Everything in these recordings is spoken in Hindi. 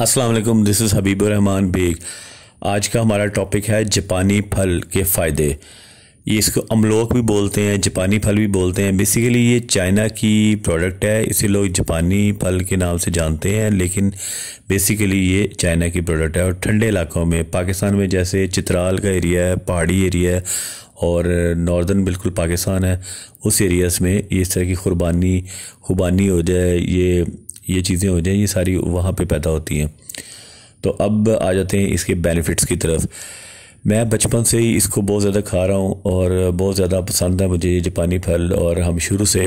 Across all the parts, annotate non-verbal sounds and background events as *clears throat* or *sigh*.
अस्सलाम वालेकुम दिस इज़ हबीबुर रहमान बेग आज का हमारा टॉपिक है जापानी फल के फ़ायदे ये इसको अमलोक भी बोलते हैं जापानी फल भी बोलते हैं बेसिकली ये चाइना की प्रोडक्ट है इसे लोग जापानी फल के नाम से जानते हैं लेकिन बेसिकली ये चाइना की प्रोडक्ट है और ठंडे इलाकों में पाकिस्तान में जैसे चित्राल का एरिया है पहाड़ी एरिया है और नॉर्दर्न बिल्कुल पाकिस्तान है उस एरियाज़ में इस तरह की कुर्बानी खुबानी हो जाए ये ये चीज़ें हो जाएँ ये सारी वहाँ पे पैदा होती हैं तो अब आ जाते हैं इसके बेनिफिट्स की तरफ मैं बचपन से ही इसको बहुत ज़्यादा खा रहा हूँ और बहुत ज़्यादा पसंद है मुझे ये जापानी फल और हम शुरू से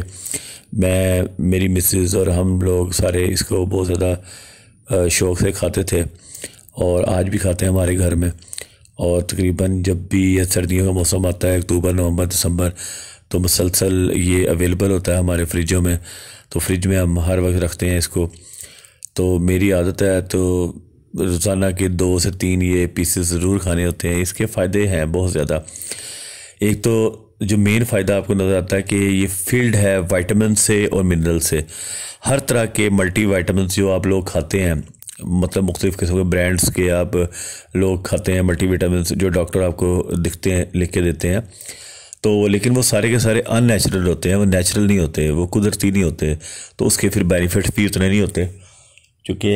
मैं मेरी मिसेस और हम लोग सारे इसको बहुत ज़्यादा शौक़ से खाते थे और आज भी खाते हैं हमारे घर में और तकरीबन जब भी यह सर्दियों का मौसम आता है अक्टूबर नवंबर दिसंबर तो मुसलसल ये अवेलेबल होता है हमारे फ्रिजों में तो फ्रिज में हम हर वक्त रखते हैं इसको तो मेरी आदत है तो रोज़ाना के दो से तीन ये पीसेस ज़रूर खाने होते हैं इसके फ़ायदे हैं बहुत ज़्यादा एक तो जो मेन फ़ायदा आपको नज़र आता है कि ये फील्ड है वाइटामिन से और मिनरल से हर तरह के मल्टी वाइटामिन जो आप लोग खाते हैं मतलब मुख्तफ़ किस्म के ब्रांड्स के आप लोग खाते हैं मल्टी विटामिन जो डॉक्टर आपको दिखते हैं लिख के देते हैं तो लेकिन वो सारे के सारे अननेचुरल होते हैं वो नेचुरल नहीं होते वो कुदरती नहीं होते तो उसके फिर बेनिफिट भी उतने नहीं होते क्योंकि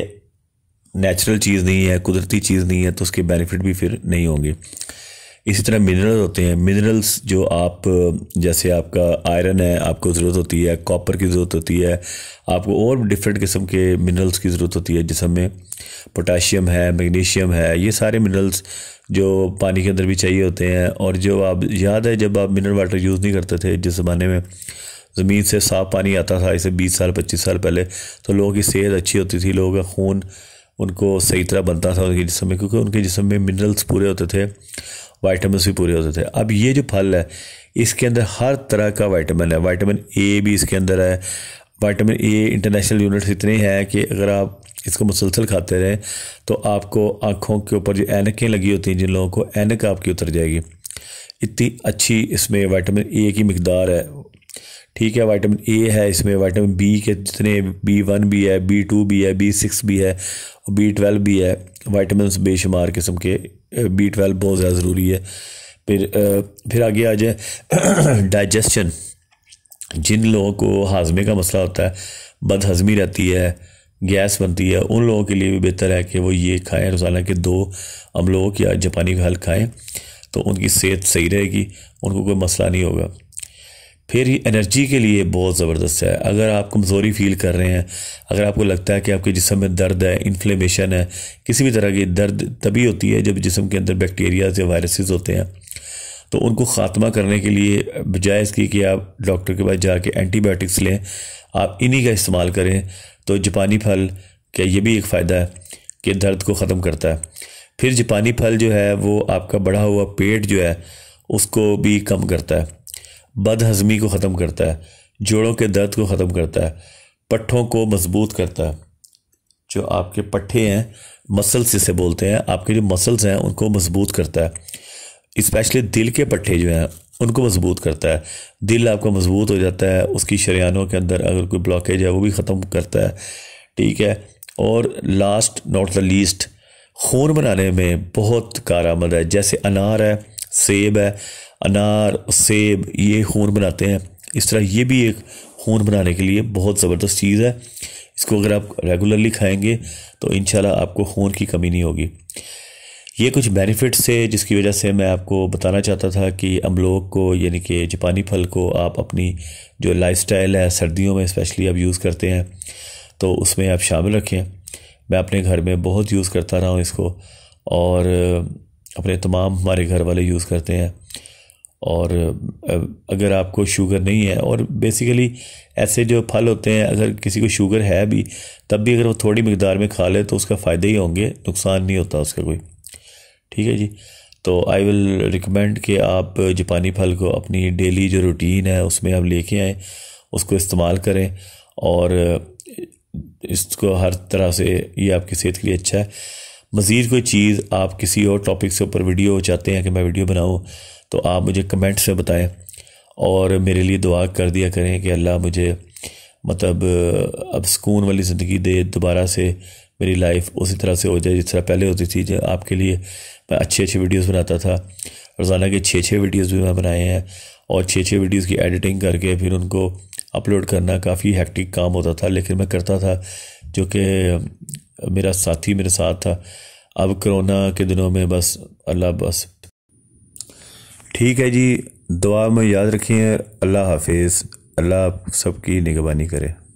नेचुरल चीज़ नहीं है कुदरती चीज़ नहीं है तो उसके बेनिफिट भी फिर नहीं होंगे इसी तरह मिनरल होते हैं मिनरल्स जो आप जैसे आपका आयरन है आपको ज़रूरत होती है कॉपर की ज़रूरत होती है आपको और डिफरेंट किस्म के मिनरल्स की ज़रूरत होती है जिसम में पोटाशियम है मैग्नीशियम है ये सारे मिनरल्स जो पानी के अंदर भी चाहिए होते हैं और जो आप याद है जब आप मिनरल वाटर यूज़ नहीं करते थे जिस ज़माने में ज़मीन से साफ़ पानी आता था इसे बीस साल पच्चीस साल पहले तो लोगों की सेहत अच्छी होती थी लोगों का खून उनको सही तरह बनता था उनके जिसम में क्योंकि उनके जिसम में मिनरल्स पूरे होते थे वाइटामिन भी पूरे होते थे अब ये जो फल है इसके अंदर हर तरह का वाइटामिन है वाइटामिन ए भी इसके अंदर है वाइटामिन ए इंटरनेशनल यूनिट्स इतने हैं कि अगर आप इसको मुसलसल खाते रहें तो आपको आँखों के ऊपर जो एनकें लगी होती हैं जिन लोगों को एनक आपकी उतर जाएगी इतनी अच्छी इसमें वाइटामिन ए की मकदार है ठीक है वाइटामिन ए है इसमें वाइटामिन बी के जितने बी वन भी है बी टू भी है बी सिक्स भी है और बी ट्वेल्व भी है वाइटामिन बेशुमार किस्म के बी ट्वेल्व बहुत ज़्यादा ज़रूरी है फिर फिर आगे आ जाए डाइजेशन *clears throat* जिन लोगों को हाजमे का मसला होता है बदहजमी रहती है गैस बनती है उन लोगों के लिए भी बेहतर है कि वो ये खाएं रोज़ाना के दो लोगों या जापानी का हल खाएँ तो उनकी सेहत सही रहेगी उनको कोई मसला नहीं होगा फिर एनर्जी के लिए बहुत ज़बरदस्त है अगर आप कमज़ोरी फील कर रहे हैं अगर आपको लगता है कि आपके जिसम में दर्द है इन्फ्लेमेशन है किसी भी तरह की दर्द तभी होती है जब जिसम के अंदर बैक्टीरियाज या वायरसेस होते हैं तो उनको ख़ात्मा करने के लिए बजाय इसकी कि आप डॉक्टर के पास जाके एंटीबायोटिक्स लें आप इन्हीं का इस्तेमाल करें तो जापानी फल क्या ये भी एक फ़ायदा है कि दर्द को ख़त्म करता है फिर जापानी फल जो है वो आपका बढ़ा हुआ पेट जो है उसको भी कम करता है বদহজমি কো খতম করতা হ জোড়োঁ কে দর্দ কো খতম করতা হ পঠোঁ কো মজবুত করতা হ জো আপকে পঠھے হ মাসল সি সে বোলতে হ আপকে জো মাসলস হ উনকো মজবুত করতা হ স্পেশালি দিল কে পঠھے জো হ উনকো মজবুত করতা হ দিল আপকা মজবুত হো جاتا হ উসকি শরিয়ানোঁ কে আন্দার আগর কোই ব্লকেজ হ ও ভি খতম করতা হ ঠিক হ অর লাস্ট নট দ্য লিস্ট খোর বনানে মে বহুত কারামর্দ হ জ্যায়সে আনার হ সেব হ अनार सेब ये खून बनाते हैं इस तरह ये भी एक खून बनाने के लिए बहुत ज़बरदस्त चीज़ है इसको अगर आप रेगुलरली खाएंगे तो इन आपको खून की कमी नहीं होगी ये कुछ बेनिफिट्स है जिसकी वजह से मैं आपको बताना चाहता था कि अमलोक को यानी कि जापानी फल को आप अपनी जो लाइफस्टाइल है सर्दियों में स्पेशली आप यूज़ करते हैं तो उसमें आप शामिल रखें मैं अपने घर में बहुत यूज़ करता रहा हूँ इसको और अपने तमाम हमारे घर वाले यूज़ करते हैं और अगर आपको शुगर नहीं है और बेसिकली ऐसे जो फल होते हैं अगर किसी को शुगर है भी तब भी अगर वो थोड़ी मकदार में खा ले तो उसका फ़ायदे ही होंगे नुकसान नहीं होता उसका कोई ठीक है जी तो आई विल रिकमेंड कि आप जापानी फल को अपनी डेली जो रूटीन है उसमें आप लेके आए उसको इस्तेमाल करें और इसको हर तरह से ये आपकी सेहत के लिए अच्छा है मज़ीद कोई चीज़ आप किसी और टॉपिक से ऊपर वीडियो चाहते हैं कि मैं वीडियो बनाऊँ तो आप मुझे कमेंट्स में बताएं और मेरे लिए दुआ कर दिया करें कि अल्लाह मुझे मतलब अब सुकून वाली ज़िंदगी दे दोबारा से मेरी लाइफ उसी तरह से हो जाए जिस तरह पहले होती थी जब आपके लिए मैं अच्छे अच्छे वीडियोज़ बनाता था रोज़ाना के छः छः वीडियोज़ भी मैं बनाए हैं और छः छः वीडियोज़ की एडिटिंग करके फिर उनको अपलोड करना काफ़ी हैक्टिक काम होता था लेकिन मैं करता था जो कि मेरा साथी मेरे साथ था अब कोरोना के दिनों में बस अल्लाह बस ठीक है जी दुआ में याद रखिए अल्लाह हाफिज़ अल्लाह सब की निगरानी करे